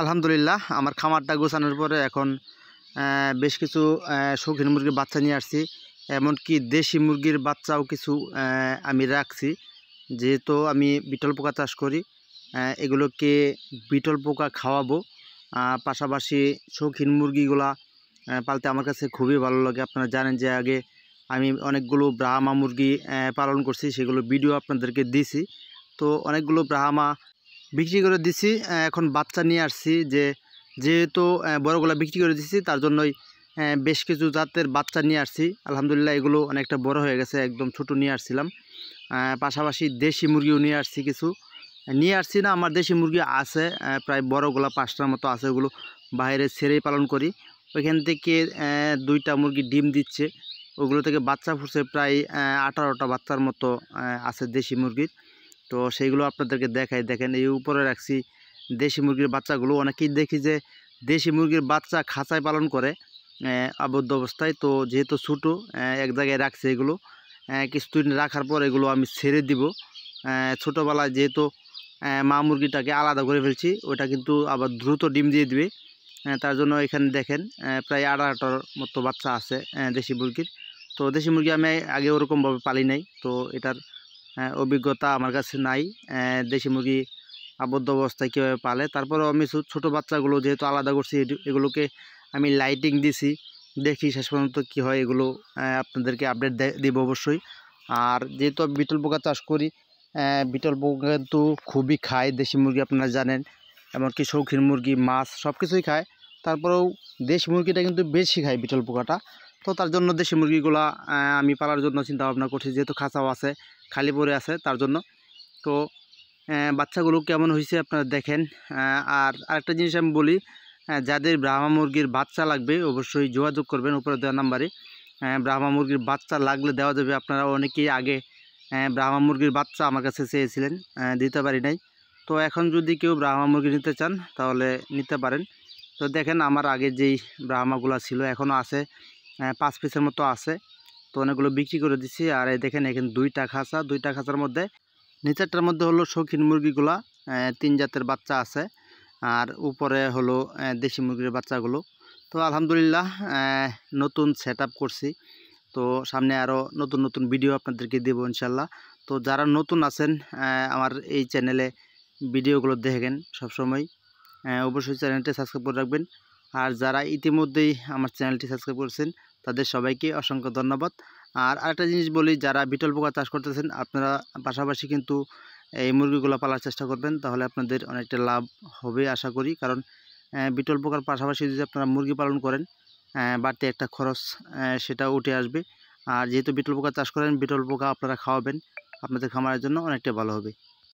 আলহামদুলিল্লাহ আমার খামারটা গোছানোর পরে এখন বেশ কিছু শৌখিন মুরগির বাচ্চা নিয়ে আসছি এমনকি দেশি মুরগির বাচ্চাও কিছু আমি রাখছি যেহেতু আমি বিটল পোকা চাষ করি এগুলোকে বিটল পোকা খাওয়াবো পাশাপাশি শৌখিন মুরগিগুলা পালতে আমার কাছে খুবই ভালো লাগে আপনারা জানেন যে আগে আমি অনেকগুলো ব্রাহ্মা মুরগি পালন করছি সেগুলো ভিডিও আপনাদেরকে দিছি তো অনেকগুলো ব্রাহ্মা বিক্রি করে দিছি এখন বাচ্চা নিয়ে আসছি যে যেহেতু বড়গুলা বিক্রি করে দিছি তার জন্যই বেশ কিছু জাতের বাচ্চা নিয়ে আসছি আলহামদুলিল্লাহ এগুলো অনেকটা বড় হয়ে গেছে একদম ছোট নিয়ে আসছিলাম পাশাপাশি দেশি মুরগিও নিয়ে আসছি কিছু নিয়ে আসছি না আমার দেশি মুরগি আছে প্রায় বড়গুলা পাঁচটার মতো আছে ওগুলো বাইরে ছেড়েই পালন করি ওইখান থেকে দুইটা মুরগি ডিম দিচ্ছে ওগুলো থেকে বাচ্চা ফুসে প্রায় আঠারোটা বাচ্চার মতো আছে দেশি মুরগির তো সেইগুলো আপনাদেরকে দেখাই দেখেন এই উপরে রাখছি দেশি মুরগির বাচ্চাগুলো অনেকেই দেখি যে দেশি মুরগির বাচ্চা খাঁচায় পালন করে আবদ্ধ অবস্থায় তো যেহেতু ছোটো এক জায়গায় রাখছে এগুলো কিছুদিন রাখার পর এগুলো আমি ছেড়ে দিব ছোটোবেলায় যেহেতু মা মুরগিটাকে আলাদা করে ফেলছি ওটা কিন্তু আবার দ্রুত ডিম দিয়ে দিবে তার জন্য এখানে দেখেন প্রায় আড়াটার মতো বাচ্চা আছে দেশি মুরগির তো দেশি মুরগি আমি আগে ওরকমভাবে পালি নাই তো এটার হ্যাঁ, অভিজ্ঞতা আমার কাছে নাই দেশি মুরগি আবদ্ধ অবস্থায় কীভাবে পালে তারপরেও আমি ছোটো বাচ্চাগুলো যেহেতু আলাদা করছি এগুলোকে আমি লাইটিং দিছি দেখি শেষ পর্যন্ত কী হয় এগুলো আপনাদেরকে আপডেট দেব অবশ্যই আর যেহেতু বিটল পোকা চাষ করি বিটল পোকা কিন্তু খুবই খায় দেশি মুরগি আপনারা জানেন এমনকি শৌখিন মুরগি মাছ সব কিছুই খায় তারপরেও দেশি মুরগিটা কিন্তু বেশি খায় বিটল পোকাটা তো তার জন্য দেশি মুরগিগুলা আমি পালার জন্য চিন্তা ভাবনা করছি যেহেতু খাঁচাও আছে খালি পড়ে আছে তার জন্য তো বাচ্চাগুলো কেমন হয়েছে আপনারা দেখেন আর আরেকটা জিনিস আমি বলি যাদের ব্রাহ্মা মুরগির বাচ্চা লাগবে অবশ্যই যোগাযোগ করবেন উপরে দেওয়া নাম্বারে ব্রাহ্মা মুরগির বাচ্চা লাগলে দেওয়া যাবে আপনারা অনেকেই আগে ব্রাহ্মা মুরগির বাচ্চা আমার কাছে চেয়েছিলেন দিতে পারি নাই তো এখন যদি কেউ ব্রাহ্মা মুরগি নিতে চান তাহলে নিতে পারেন তো দেখেন আমার আগে যেই ব্রাহ্মাগুলো ছিল এখনও আছে হ্যাঁ, পাঁচ পিসের মতো আছে তো অনেকগুলো বিক্রি করে দিছি আর এই দেখেন এখানে দুইটা খাঁচা দুইটা খাঁচার মধ্যে নিচেরটার মধ্যে হলো শৌখিন মুরগিগুলা তিন জাতের বাচ্চা আছে আর উপরে হলো দেশি মুরগির বাচ্চাগুলো তো আলহামদুলিল্লাহ নতুন সেট করছি তো সামনে আরও নতুন নতুন ভিডিও আপনাদেরকে দেবো ইনশাল্লাহ তো যারা নতুন আছেন আমার এই চ্যানেলে ভিডিওগুলো দেখেন সবসময় অবশ্যই চ্যানেলটি সাবস্ক্রাইব করে রাখবেন আর যারা ইতিমধ্যেই আমার চ্যানেলটি সাবস্ক্রাইব করেছেন তাদের সবাইকে অসংখ্য ধন্যবাদ আর আরেকটা জিনিস বলি যারা বিটল পোকা চাষ করতেছেন আপনারা পাশাপাশি কিন্তু এই মুরগিগুলো পালার চেষ্টা করবেন তাহলে আপনাদের অনেকটা লাভ হবে আশা করি কারণ বিটল পোকার পাশাপাশি যদি আপনারা মুরগি পালন করেন বাড়তি একটা খরচ সেটা উঠে আসবে আর যেহেতু বিটল পোকা চাষ করেন বিটল পোকা আপনারা খাওয়াবেন আপনাদের খামারের জন্য অনেকটা ভালো হবে